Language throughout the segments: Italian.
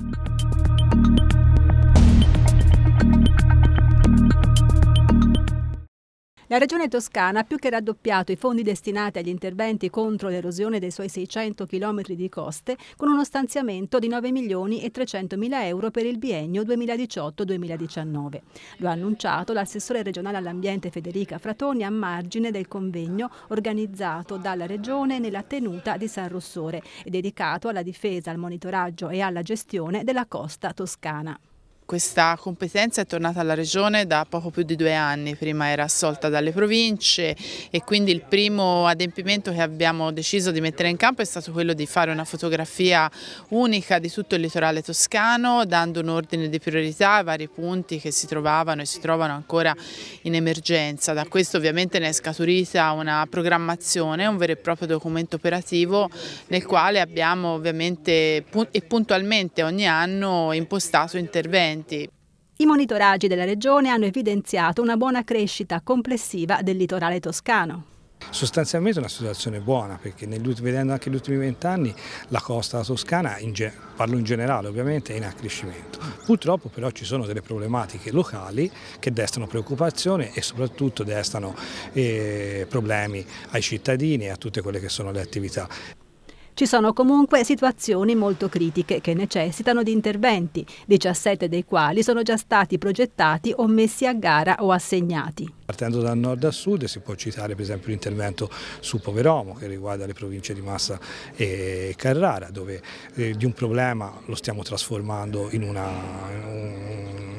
Thank you La Regione Toscana ha più che raddoppiato i fondi destinati agli interventi contro l'erosione dei suoi 600 km di coste con uno stanziamento di 9 milioni e 300 mila euro per il biennio 2018-2019. Lo ha annunciato l'assessore regionale all'ambiente Federica Fratoni a margine del convegno organizzato dalla Regione nella tenuta di San Rossore e dedicato alla difesa, al monitoraggio e alla gestione della costa toscana questa competenza è tornata alla Regione da poco più di due anni, prima era assolta dalle province e quindi il primo adempimento che abbiamo deciso di mettere in campo è stato quello di fare una fotografia unica di tutto il litorale toscano, dando un ordine di priorità ai vari punti che si trovavano e si trovano ancora in emergenza. Da questo ovviamente ne è scaturita una programmazione, un vero e proprio documento operativo nel quale abbiamo ovviamente e puntualmente ogni anno impostato interventi avanti. I monitoraggi della Regione hanno evidenziato una buona crescita complessiva del litorale toscano. Sostanzialmente una situazione buona perché vedendo anche gli ultimi vent'anni la costa toscana, in parlo in generale ovviamente, è in accrescimento. Purtroppo però ci sono delle problematiche locali che destano preoccupazione e soprattutto destano eh, problemi ai cittadini e a tutte quelle che sono le attività. Ci sono comunque situazioni molto critiche che necessitano di interventi, 17 dei quali sono già stati progettati o messi a gara o assegnati. Partendo dal nord a sud si può citare per esempio l'intervento su Poveromo che riguarda le province di Massa e Carrara dove eh, di un problema lo stiamo trasformando in, una,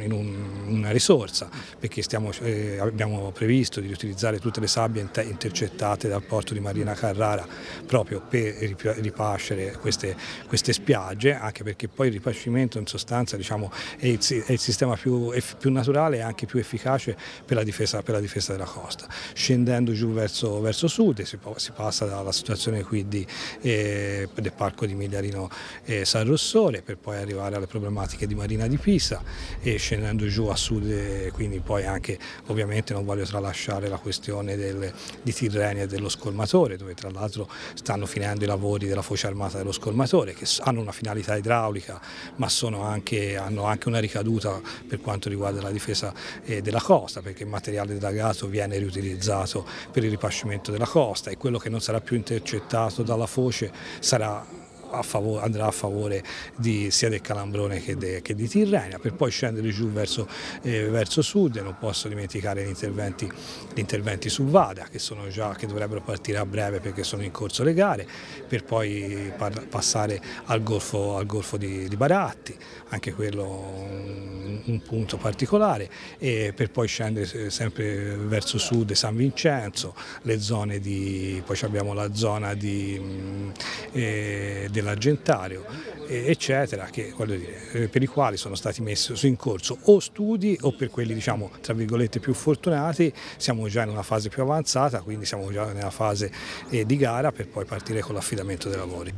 in un una risorsa perché stiamo, eh, abbiamo previsto di riutilizzare tutte le sabbie intercettate dal porto di Marina Carrara proprio per ripascere queste, queste spiagge, anche perché poi il ripascimento in sostanza diciamo, è, il, è, il, sistema più, più, naturale e anche più efficace per la difesa, per la difesa della costa. Scendendo giù verso, verso sud si, si, passa dalla situazione qui di, eh, del parco di Migliarino eh, San Rossore per poi arrivare alle problematiche di Marina di Pisa e scendendo giù a sud e quindi poi anche ovviamente non voglio tralasciare la questione del, di Tirrenia e dello scolmatore dove tra l'altro stanno finendo i lavori della foce armata dello scolmatore che hanno una finalità idraulica ma anche, hanno anche una ricaduta per quanto riguarda la difesa eh, della costa perché il materiale dragato viene riutilizzato per il ripascimento della costa e quello che non sarà più intercettato dalla foce sarà a favore, andrà a favore di, sia del Calambrone che, de, che, di Tirrenia, per poi scendere giù verso, eh, verso sud e non posso dimenticare gli interventi, gli interventi su Vada che, già, che, dovrebbero partire a breve perché sono in corso le gare, per poi par, passare al golfo, al golfo di, di, Baratti, anche quello un punto particolare e per poi scendere sempre verso sud San Vincenzo, le zone di, poi abbiamo la zona mm, eh, dell'Argentario eccetera, che, dire, eh, per i quali sono stati messi in corso o studi o per quelli diciamo tra virgolette più fortunati siamo già in una fase più avanzata quindi siamo già nella fase eh, di gara per poi partire con l'affidamento dei lavori.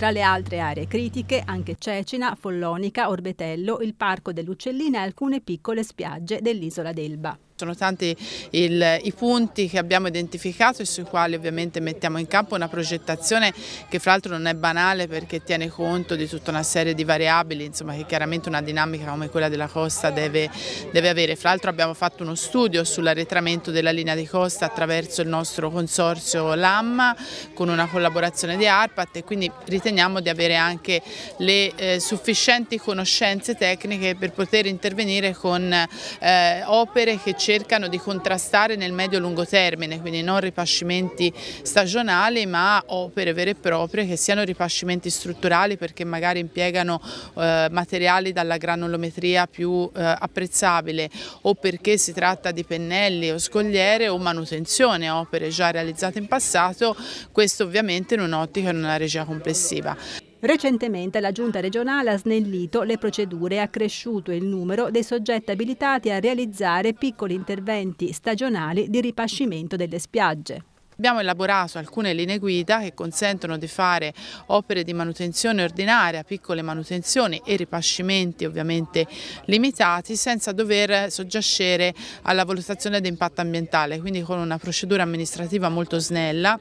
Tra le altre aree critiche anche Cecina, Follonica, Orbetello, il Parco dell'Uccellina e alcune piccole spiagge dell'isola d'Elba. Sono tanti il, i punti che abbiamo identificato e sui quali ovviamente mettiamo in campo una progettazione che fra l'altro non è banale perché tiene conto di tutta una serie di variabili insomma, che chiaramente una dinamica come quella della costa deve, deve avere. Fra l'altro abbiamo fatto uno studio sull'arretramento della linea di costa attraverso il nostro consorzio LAMMA con una collaborazione di ARPAT e quindi riteniamo di avere anche le eh, sufficienti conoscenze tecniche per poter intervenire con eh, opere che ci cercano di contrastare nel medio-lungo termine, quindi non ripascimenti stagionali ma opere vere e proprie che siano ripascimenti strutturali perché magari impiegano eh, materiali dalla granulometria più eh, apprezzabile o perché si tratta di pennelli o scogliere o manutenzione, opere già realizzate in passato, questo ovviamente in un'ottica e in una regia complessiva. Recentemente la Giunta regionale ha snellito le procedure e accresciuto il numero dei soggetti abilitati a realizzare piccoli interventi stagionali di ripascimento delle spiagge. Abbiamo elaborato alcune linee guida che consentono di fare opere di manutenzione ordinaria, piccole manutenzioni e ripascimenti ovviamente limitati senza dover soggiacere alla valutazione di impatto ambientale, quindi con una procedura amministrativa molto snella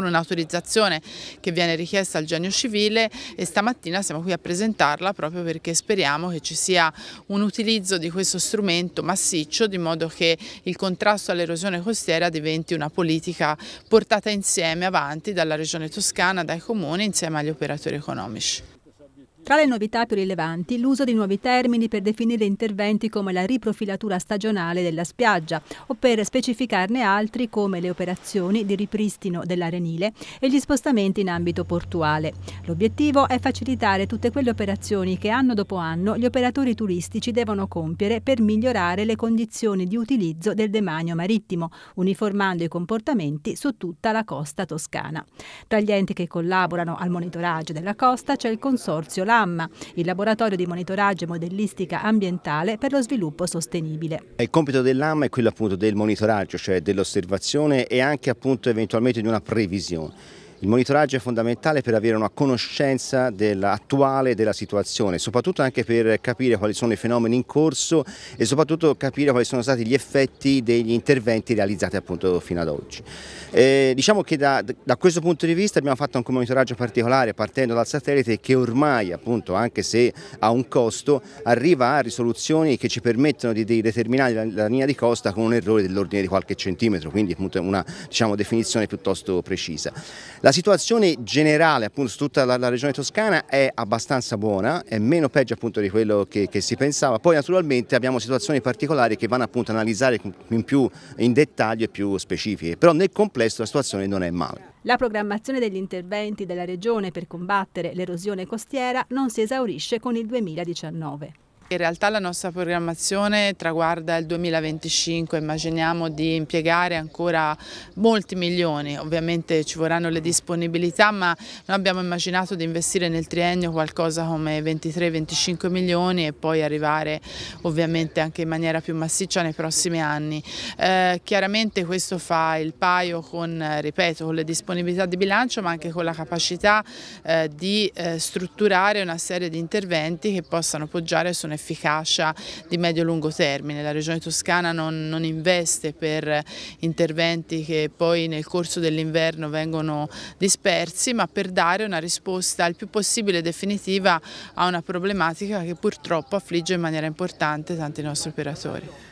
con un'autorizzazione che viene richiesta al genio civile e stamattina siamo qui a presentarla proprio perché speriamo che ci sia un utilizzo di questo strumento massiccio di modo che il contrasto all'erosione costiera diventi una politica portata insieme avanti dalla regione toscana, dai comuni insieme agli operatori economici. Tra le novità più rilevanti, l'uso di nuovi termini per definire interventi come la riprofilatura stagionale della spiaggia o per specificarne altri come le operazioni di ripristino dell'arenile e gli spostamenti in ambito portuale. L'obiettivo è facilitare tutte quelle operazioni che anno dopo anno gli operatori turistici devono compiere per migliorare le condizioni di utilizzo del demanio marittimo, uniformando i comportamenti su tutta la costa toscana. Tra gli enti che collaborano al monitoraggio della costa c'è il Consorzio Lazio LAM, il laboratorio di monitoraggio e modellistica ambientale per lo sviluppo sostenibile. Il compito dell'Amma è quello appunto del monitoraggio, cioè dell'osservazione e anche appunto eventualmente di una previsione. Il monitoraggio è fondamentale per avere una conoscenza dell'attuale della situazione, soprattutto anche per capire quali sono i fenomeni in corso e soprattutto capire quali sono stati gli effetti degli interventi realizzati appunto fino ad oggi. Eh, diciamo che da, da, questo punto di vista abbiamo fatto anche un monitoraggio particolare partendo dal satellite che ormai appunto anche se ha un costo arriva a risoluzioni che ci permettono di, di determinare la, la, linea di costa con un errore dell'ordine di qualche centimetro, quindi appunto una diciamo, definizione piuttosto precisa. La situazione generale appunto su tutta la, la, regione toscana è abbastanza buona, è meno peggio appunto di quello che, che, si pensava, poi naturalmente abbiamo situazioni particolari che vanno appunto analizzare in più in dettaglio e più specifiche, però nel complesso la situazione non è male. La programmazione degli interventi della regione per combattere l'erosione costiera non si esaurisce con il 2019. In realtà la nostra programmazione traguarda il 2025, immaginiamo di impiegare ancora molti milioni, ovviamente ci vorranno le disponibilità ma noi abbiamo immaginato di investire nel triennio qualcosa come 23-25 milioni e poi arrivare ovviamente anche in maniera più massiccia nei prossimi anni. Eh, chiaramente questo fa il paio con, eh, ripeto, con le disponibilità di bilancio ma anche con la capacità eh, di eh, strutturare una serie di interventi che possano poggiare su un'economia un'efficacia di medio-lungo termine. La Regione Toscana non, non, investe per interventi che poi nel corso dell'inverno vengono dispersi, ma per dare una risposta il più possibile definitiva a una problematica che purtroppo affligge in maniera importante tanti nostri operatori.